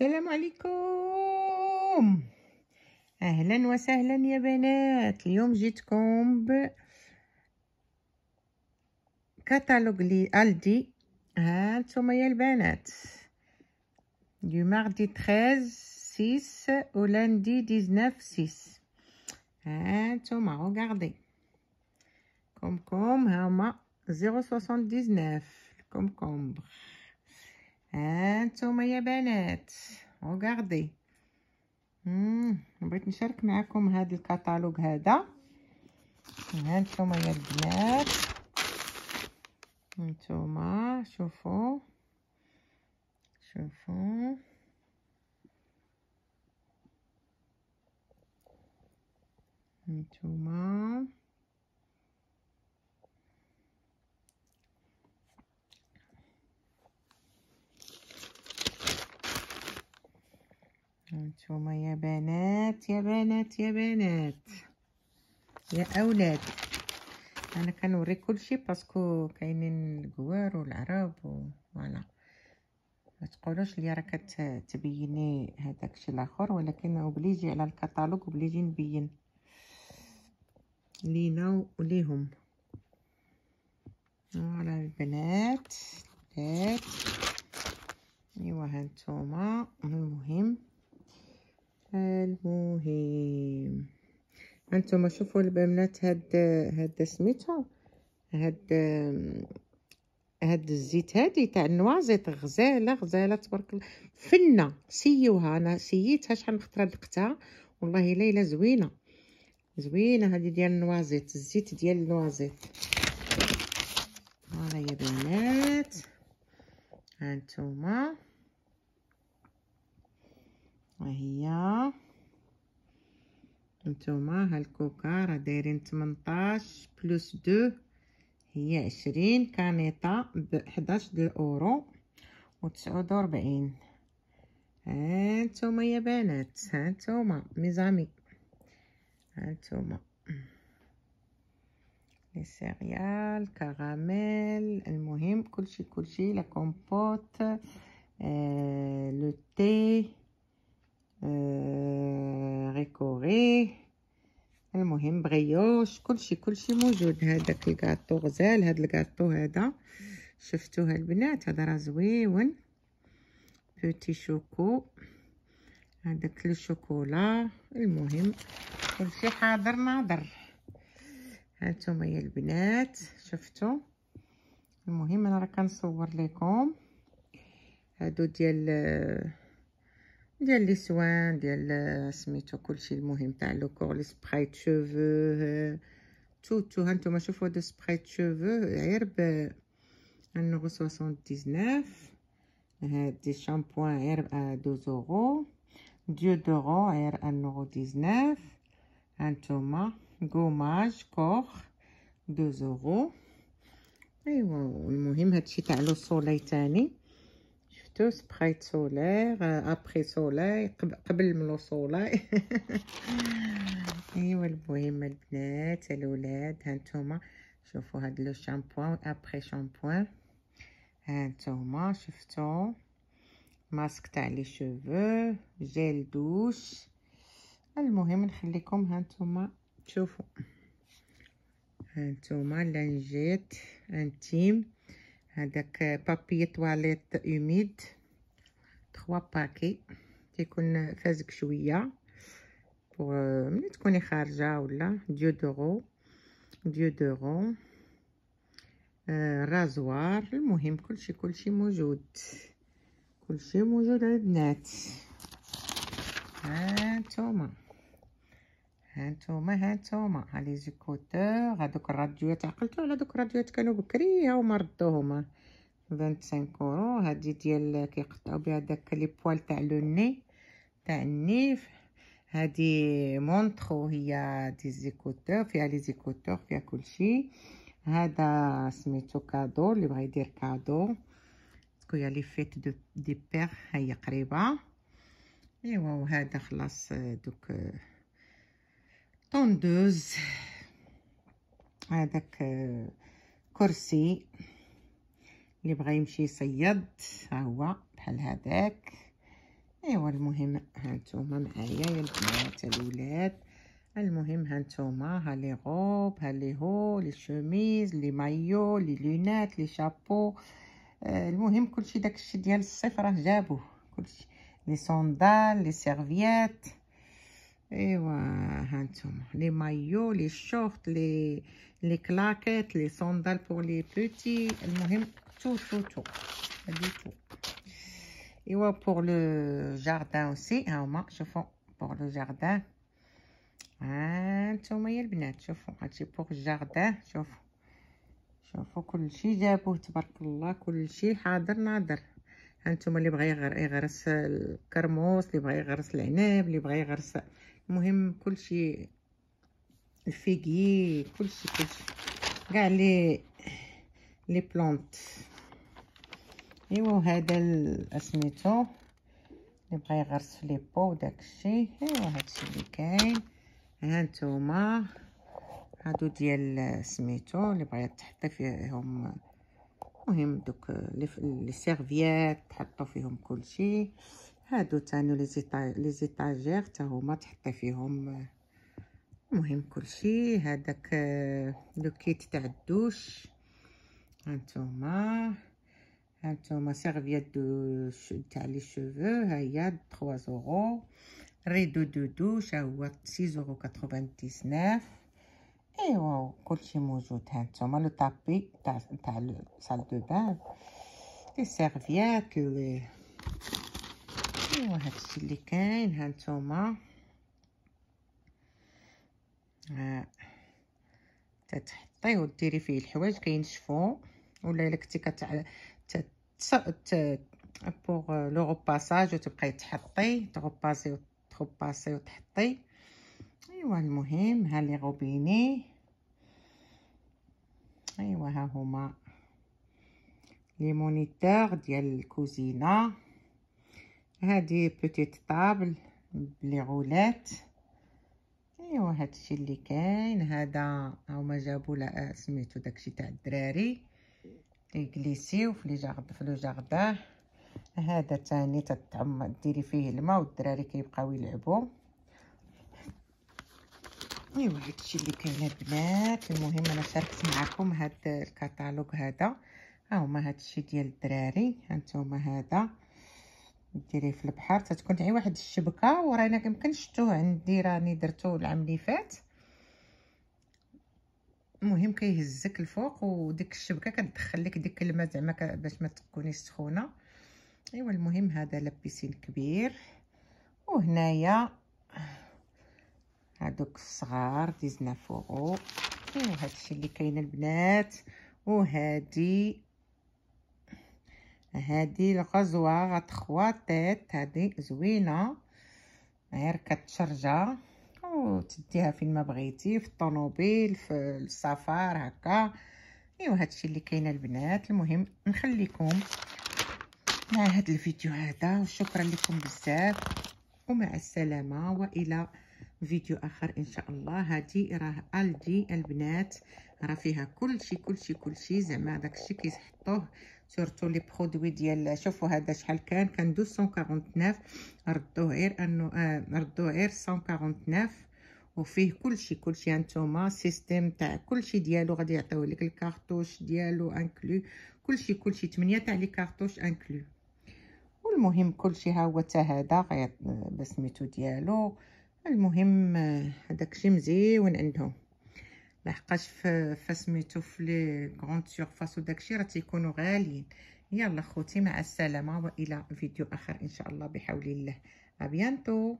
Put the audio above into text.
السلام عليكم اهلا وسهلا يا بنات اليوم جيتكم ب كتالوج لي الدي ها انتم يا البنات دي ماردي 13 6 ولندي 19 6 ها انتم نتوما غوغاردي كومكوم هما 079 الكومكومبر هانتوما يا بنات وغاردي بغيت نشارك معكم هذا الكتالوج هذا هانتوما يا البنات هانتوما شوفوا شوفوا هانتوما انتوما يا بنات يا بنات يا بنات يا اولاد انا كنوري كلشي باسكو كاينين الكوار والعرب وانا ما تقولوش لي راه كتبيني هذاك الشيء الاخر ولكن اوبليجي على الكتالوج اوبليجي نبين لينا وليهم فوالا البنات بنات انتم شوفوا البنات هاد هاد سميتو هاد هاد الزيت هادي تاع النوازيت غزاله غزاله تبارك الله فنه سيوها انا سييتها شحال من خطره دقتها والله ليله زوينه زوينه هادي ديال النوازيت الزيت ديال النوازيت ها هي بنات ها نتوما ها هي نتوما هالكوكا راه دايرين 18 بلس 2 هي 20 كانيطه ب 11 الاورو و 49 ها نتوما يا بنات ها نتوما ميزامي ها نتوما لي سيريال كراميل المهم كلشي كلشي لا كومبوت آه، لو تي آه، ريكوري المهم بغيوش كلشي كلشي موجود هذاك الكاطو غزال هاد الكاطو هذا شفتوها البنات هذا راه زويون بوتي شوكو هذاك الشوكولا المهم كلشي حاضر ناضر هانتوما يا البنات شفتو المهم انا راه كنصور لكم هادو ديال ديال لي سوان ديال سميتو كلشي المهم تاع لو كور لي سبرايت شوفو تو تو هانتوما شوفوا هادو سبرايت شوفو غير ب انغو سوسون ديزناف هادي شامبوان غير دوز اورو ديو دورو غير انغو ديزناف هانتوما كوماج كور دوز اورو ايوا المهم هادشي تاع لو سولاي تاني شفتوا سبخيت سولير ابخي سولير قبل ملو سولير ايوا المهم البنات الاولاد هانتوما شوفوا هاد لو شامبوان ابخي شامبوان هانتوما شفتو ماسك تاع لي شوفو جيل دوش المهم نخليكم هانتوما تشوفوا هانتوما لانجيت انتيم هذاك بابي تواليت اوميد 3 باكي كيكون فازك شويه بوغ euh, ملي تكوني خارجه ولا ديو ديودورو ديو رازوار euh, المهم كلشي كلشي موجود كلشي موجود البنات هانتوما آه هانتوما هانتوما ها لي زيكوتور هادوك الراديوات عقلتو على دوك الراديوات كانوا بكري هاو هما ردوهما 25 كورو هادي ديال كيقطعو بها داك لي بوال تاع لو ني تاع النيف هادي مونترو هي دي زيكوتور فيها لي زيكوتور فيها كلشي هذا سميتو كادو اللي بغا يدير كادو كويا لي فيت دو دي بير هي قريبه ايوا وهذا خلاص دوك طندوز هذاك آه، كرسي اللي بغى يمشي يصيد ها هو بحال هذاك ايوا المهم هانتوما معايا يا البنات الاولاد المهم هانتوما ها لي غوب ها لي هو لي شوميز لي مايو لي لونات لي شابو آه، المهم كلشي داكشي ديال الصيف راه جابوه كلشي لي صوندال لي سيرفيات ايوا هانتوما لي مايو لي شورت لي لي كلاكيت لي صندال بور لي بوتي المهم تو تو تو هادي تو ايوا بور لو جاردان اوسي ها هما شوفو بور لو جاردان هانتوما يا البنات شوفو هادشي بور جاردان شوفو شوفو كلشي جابوه تبارك الله كلشي حاضر ناضر هانتوما اللي بغى يغرس الكرموس اللي بغى يغرس العنب اللي بغى يغرس المهم كلشي شيء كلشي كلشي كاع لي لي بلونت ايوا هذا اسميتو اللي بغا يغرس في لي بو داكشي ايوا هادشي اللي كاين ها نتوما هادو ديال سميتو اللي بغا تحط فيهم المهم دوك لي سيرفيات تحطو فيهم كلشي هادو تاني لي زيطاجير تا هما تحطي فيهم المهم آه، كلشي هذاك آه، لو كيت تاع الدوش هانتوما هانتوما سيرفيات دو تاع لي شوفو ها هي 3 اورو ريدو دو دوش ها هو 6.99 ايوا كلشي موجود هانتوما لو تابي تاع تاع سال دو بان لي سيرفيات لي ايوا هادشي اللي كاين ها نتوما ها تتحطيه وديري فيه الحوايج كينشفو ولا الا كنتي كتع بوغ لو روباساج وتبقاي تحطي تغوباسي تغوباسي وتحطي ايوا المهم ها لي غوبيني ايوا ها هما لي مونيتور ديال الكوزينه هادي بوتيت طابل بليغولات ايوا هادشي اللي كاين هذا هما جابوا سميتو داكشي تاع الدراري يجلسيو في لي جارد في لو جاردان هذا تاني تتعم ديري فيه الماء والدراري كيبقاو يلعبوا ايوا هادشي اللي كاين البنات المهم انا شاركت معكم هاد الكتالوج هذا ها هما هادشي ديال الدراري هانتوما هذا ديريه في البحر تتكون غير واحد الشبكه ورانا كيمكن شتوه عندي راني درتو العام اللي فات المهم كيهزك الفوق وديك الشبكه كتدخل لك ديك الماء زعما باش ما تكونيش سخونه ايوا المهم هذا لابيسين كبير وهنايا هادوك الصغار 19 فوقو ايوا هادشي اللي كاين البنات وهادي هادي الغزوة غتخوا تيت هادي زوينة غير كتشرجا أو تديها فين ما بغيتي في الطونوبيل في السفر هكا ايوا هادشي اللي كاين البنات المهم نخليكم مع هاد الفيديو هذا وشكرا لكم بزاف ومع السلامه والى فيديو اخر ان شاء الله هادي راه الدي البنات راه فيها كلشي كلشي كلشي زعما داكشي كيحطوه سورتو لي برودوي ديال شوفوا هذا شحال كان كان 249 ردوه غير انه آه ردوه غير 149 وفيه كلشي كلشي انتوما سيستم تاع كلشي ديالو غادي يعطيو لك الكارطوش ديالو انكلو كلشي كلشي 8 تاع لي كارطوش انكلو والمهم كلشي ها هو حتى هذا بسميتو ديالو المهم آه، هذاك شي مزيون عندهم لحقاش فسميتو في لي كروند سيرفاس وداكشي راه تيكونوا غاليين يلا خوتي مع السلامه والى فيديو اخر ان شاء الله بحول الله ابيانتو